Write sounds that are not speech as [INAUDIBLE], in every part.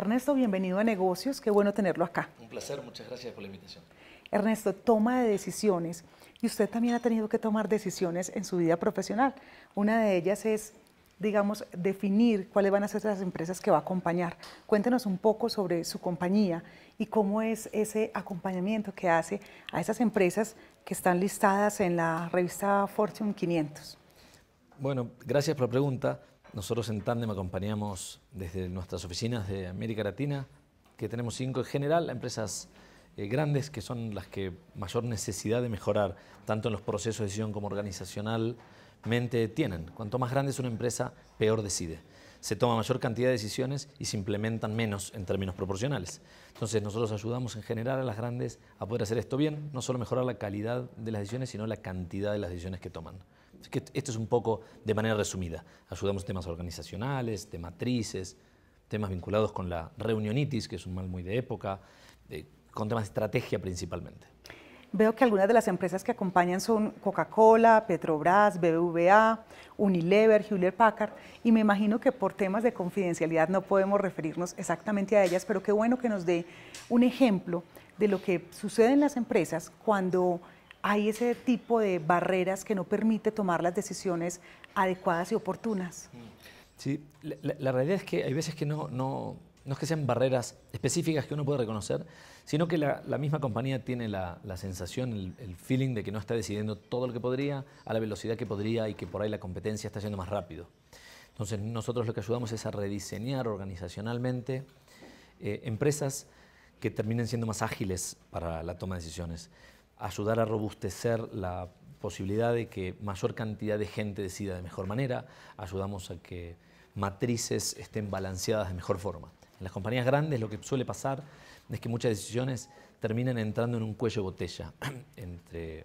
Ernesto, bienvenido a Negocios, qué bueno tenerlo acá. Un placer, muchas gracias por la invitación. Ernesto, toma de decisiones y usted también ha tenido que tomar decisiones en su vida profesional. Una de ellas es, digamos, definir cuáles van a ser las empresas que va a acompañar. Cuéntenos un poco sobre su compañía y cómo es ese acompañamiento que hace a esas empresas que están listadas en la revista Fortune 500. Bueno, gracias por la pregunta. Nosotros en Tandem acompañamos desde nuestras oficinas de América Latina, que tenemos cinco en general, a empresas eh, grandes que son las que mayor necesidad de mejorar, tanto en los procesos de decisión como organizacionalmente tienen. Cuanto más grande es una empresa, peor decide. Se toma mayor cantidad de decisiones y se implementan menos en términos proporcionales. Entonces nosotros ayudamos en general a las grandes a poder hacer esto bien, no solo mejorar la calidad de las decisiones, sino la cantidad de las decisiones que toman que esto es un poco de manera resumida. Ayudamos temas organizacionales, de matrices, temas vinculados con la reunionitis, que es un mal muy de época, con temas de estrategia principalmente. Veo que algunas de las empresas que acompañan son Coca-Cola, Petrobras, BBVA, Unilever, Hewlett Packard, y me imagino que por temas de confidencialidad no podemos referirnos exactamente a ellas, pero qué bueno que nos dé un ejemplo de lo que sucede en las empresas cuando hay ese tipo de barreras que no permite tomar las decisiones adecuadas y oportunas. Sí, la, realidad es que hay veces que no, no, no, es que sean barreras específicas que uno puede reconocer, sino que la, misma compañía tiene la, la sensación, el, feeling de que no está decidiendo todo lo que podría a la velocidad que podría y que por ahí la competencia está yendo más rápido. Entonces nosotros lo que ayudamos es a rediseñar organizacionalmente eh, empresas que terminen siendo más ágiles para la toma de decisiones ayudar a robustecer la posibilidad de que mayor cantidad de gente decida de mejor manera, ayudamos a que matrices estén balanceadas de mejor forma. En las compañías grandes lo que suele pasar es que muchas decisiones terminan entrando en un cuello de botella [CLEARS THROAT] entre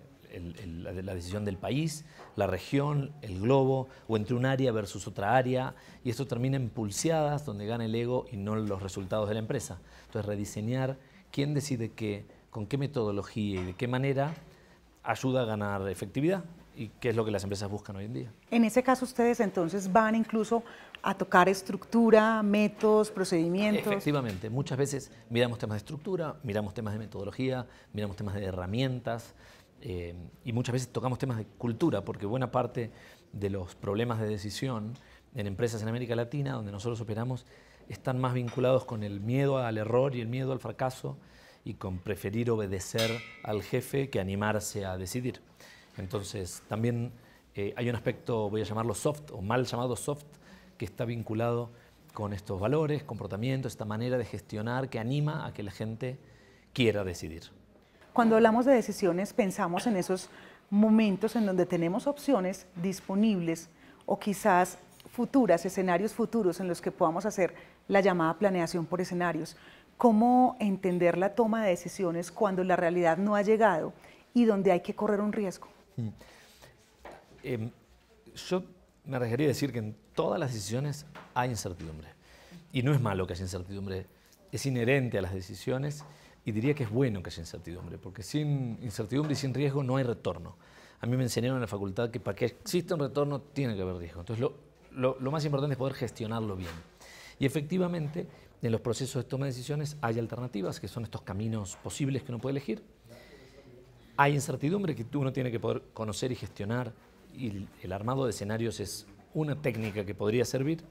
la decisión del país, la región, el globo, o entre un área versus otra área, y esto termina en pulseadas donde gana el ego y no los resultados de la empresa. Entonces, rediseñar quién decide qué, con qué metodología y de qué manera ayuda a ganar efectividad y qué es lo que las empresas buscan hoy en día. En ese caso ustedes entonces van incluso a tocar estructura, métodos, procedimientos. Efectivamente, muchas veces miramos temas de estructura, miramos temas de metodología, miramos temas de herramientas eh, y muchas veces tocamos temas de cultura porque buena parte de los problemas de decisión en empresas en América Latina donde nosotros operamos están más vinculados con el miedo al error y el miedo al fracaso y con preferir obedecer al jefe que animarse a decidir. Entonces, también eh, hay un aspecto, voy a llamarlo soft o mal llamado soft, que está vinculado con estos valores, comportamientos, esta manera de gestionar que anima a que la gente quiera decidir. Cuando hablamos de decisiones, pensamos en esos momentos en donde tenemos opciones disponibles o quizás futuras, escenarios futuros en los que podamos hacer la llamada planeación por escenarios cómo entender la toma de decisiones cuando la realidad no ha llegado y donde hay que correr un riesgo. Hmm. Em, yo me arriesgaría a decir que en todas las decisiones hay incertidumbre. Y no es malo que haya incertidumbre, es inherente a las decisiones y diría que es bueno que haya incertidumbre, porque sin incertidumbre y sin riesgo no hay retorno. A mí me enseñaron en la facultad que para que exista un retorno tiene que haber riesgo. Entonces lo, lo más importante es poder gestionarlo bien. Y efectivamente, en los procesos de toma de decisiones hay alternativas, que son estos caminos posibles que uno puede elegir. Hay incertidumbre que uno tiene que poder conocer y gestionar, y el armado de escenarios es una técnica que podría servir.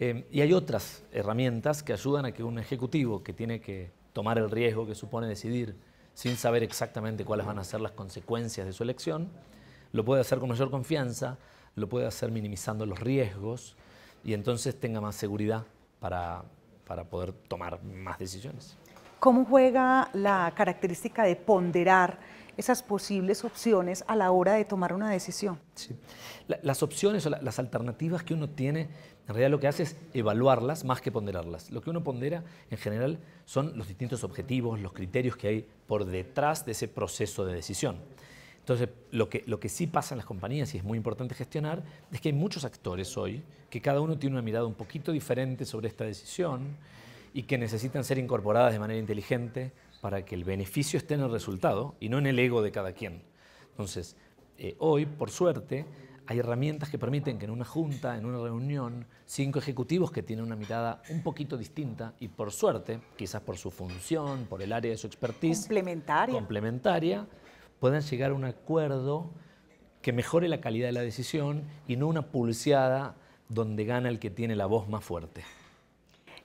Eh, y hay otras herramientas que ayudan a que un ejecutivo que tiene que tomar el riesgo que supone decidir sin saber exactamente cuáles van a ser las consecuencias de su elección, lo puede hacer con mayor confianza, lo puede hacer minimizando los riesgos y entonces tenga más seguridad para, para poder tomar más decisiones. ¿Cómo juega la característica de ponderar esas posibles opciones a la hora de tomar una decisión? las opciones o las alternativas que uno tiene, en realidad lo que hace es evaluarlas más que ponderarlas. Lo que uno pondera en general son los distintos objetivos, los criterios que hay por detrás de ese proceso de decisión. Entonces, lo que, lo que sí pasa en las compañías y es muy importante gestionar es que hay muchos actores hoy que cada uno tiene una mirada un poquito diferente sobre esta decisión y que necesitan ser incorporadas de manera inteligente para que el beneficio esté en el resultado y no en el ego de cada quien. Entonces, eh, hoy, por suerte, hay herramientas que permiten que en una junta, en una reunión, cinco ejecutivos que tienen una mirada un poquito distinta y por suerte, quizás por su función, por el área de su expertise, complementaria, complementaria puedan llegar a un acuerdo que mejore la calidad de la decisión y no una pulseada donde gana el que tiene la voz más fuerte.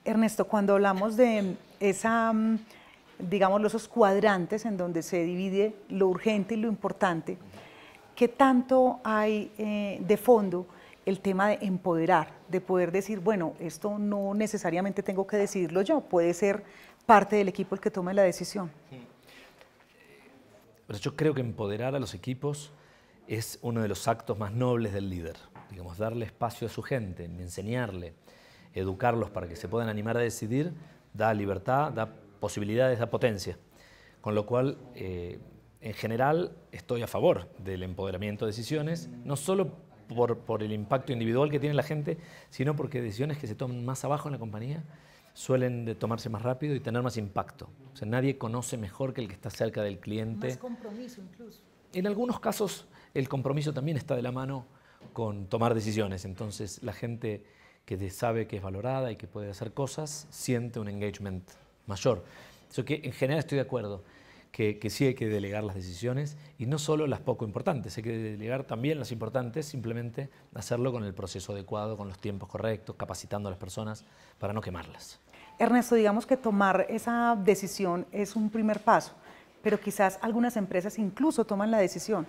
Ernesto, cuando hablamos de esa, mm, digamos, esos cuadrantes en donde se divide lo urgente y lo importante, ¿qué tanto hay eh, de fondo el tema de empoderar, de poder decir, bueno, esto no necesariamente tengo que decidirlo yo, puede ser parte del equipo el que tome la decisión? Sí. Mm. Pero yo creo que empoderar a los equipos es uno de los actos más nobles del líder. Digamos, darle espacio a su gente, enseñarle, educarlos para que se puedan animar a decidir, da libertad, da posibilidades, da potencia. Con lo cual, eh, en general, estoy a favor del empoderamiento de decisiones, no solo por, por el impacto individual que tiene la gente, sino porque decisiones que se toman más abajo en la compañía suelen de tomarse más rápido y tener más impacto. O sea, nadie conoce mejor que el que está cerca del cliente. compromiso incluso. En algunos casos el compromiso también está de la mano con tomar decisiones. Entonces la gente que sabe que es valorada y que puede hacer cosas siente un engagement mayor. Eso que en general estoy de acuerdo que, sí hay que delegar las decisiones y no solo las poco importantes, hay que delegar también las importantes, simplemente hacerlo con el proceso adecuado, con los tiempos correctos, capacitando a las personas para no quemarlas. Ernesto, digamos que tomar esa decisión es un primer paso, pero quizás algunas empresas incluso toman la decisión,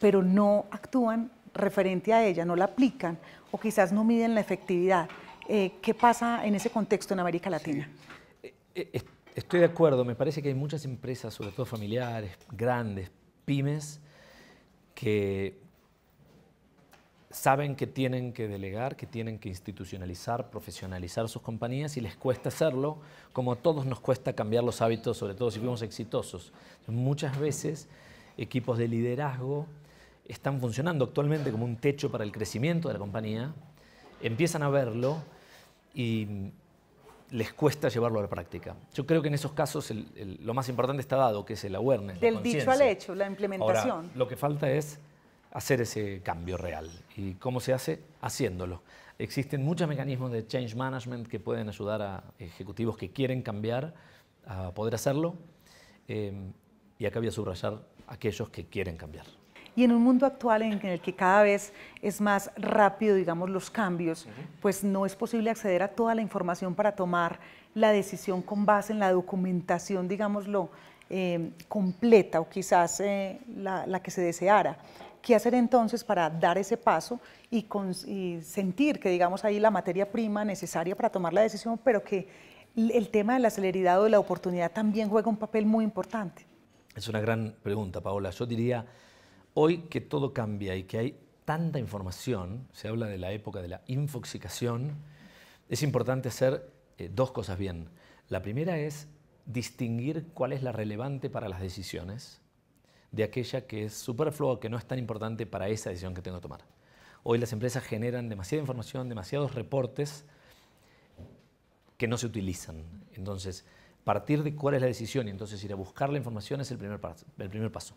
pero no actúan referente a ella, no la aplican o quizás no miden la efectividad. Eh, ¿Qué pasa en ese contexto en América Latina? Eh, eh, Estoy de acuerdo, me parece que hay muchas empresas, sobre todo familiares, grandes, pymes, que saben que tienen que delegar, que tienen que institucionalizar, profesionalizar sus compañías y les cuesta hacerlo, como a todos nos cuesta cambiar los hábitos, sobre todo si fuimos exitosos. Muchas veces equipos de liderazgo están funcionando actualmente como un techo para el crecimiento de la compañía, empiezan a verlo y les cuesta llevarlo a la práctica. Yo creo que en esos casos lo más importante está dado, que es el awareness. Del dicho al hecho, la implementación. lo que falta es hacer ese cambio real. ¿Y cómo se hace? Haciéndolo. Existen muchos mecanismos de change management que pueden ayudar a ejecutivos que quieren cambiar a poder hacerlo. Eh, y acá voy a subrayar aquellos que quieren cambiar. Y en un mundo actual en el que cada vez es más rápido, digamos, los cambios, pues no es posible acceder a toda la información para tomar la decisión con base en la documentación, digámoslo, eh, completa o quizás eh, la, que se deseara. ¿Qué hacer entonces para dar ese paso y, sentir que, digamos, hay la materia prima necesaria para tomar la decisión, pero que el tema de la celeridad o de la oportunidad también juega un papel muy importante? Es una gran pregunta, Paola. Yo diría Hoy que todo cambia y que hay tanta información, se habla de la época de la infoxicación, es importante hacer eh, dos cosas bien. La primera es distinguir cuál es la relevante para las decisiones de aquella que es superflua, que no es tan importante para esa decisión que tengo que tomar. Hoy las empresas generan demasiada información, demasiados reportes que no se utilizan. Entonces, partir de cuál es la decisión y entonces ir a buscar la información es el primer, paso, el primer paso.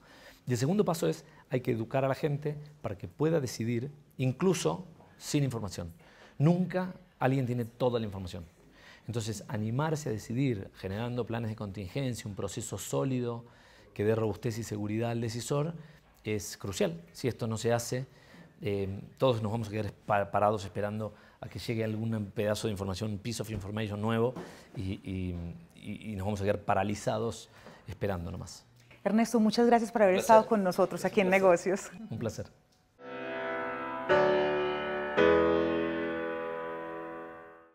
Y el segundo paso es, hay que educar a la gente para que pueda decidir, incluso sin información. Nunca alguien tiene toda la información. Entonces, animarse a decidir, generando planes de contingencia, un proceso sólido que dé robustez y seguridad al decisor, es crucial. Si esto no se hace, eh, todos nos vamos a quedar parados esperando a que llegue algún pedazo de información, un piece of information nuevo, y y, nos vamos a quedar paralizados esperando nomás. Ernesto, muchas gracias por haber estado con nosotros aquí en Negocios. Un placer.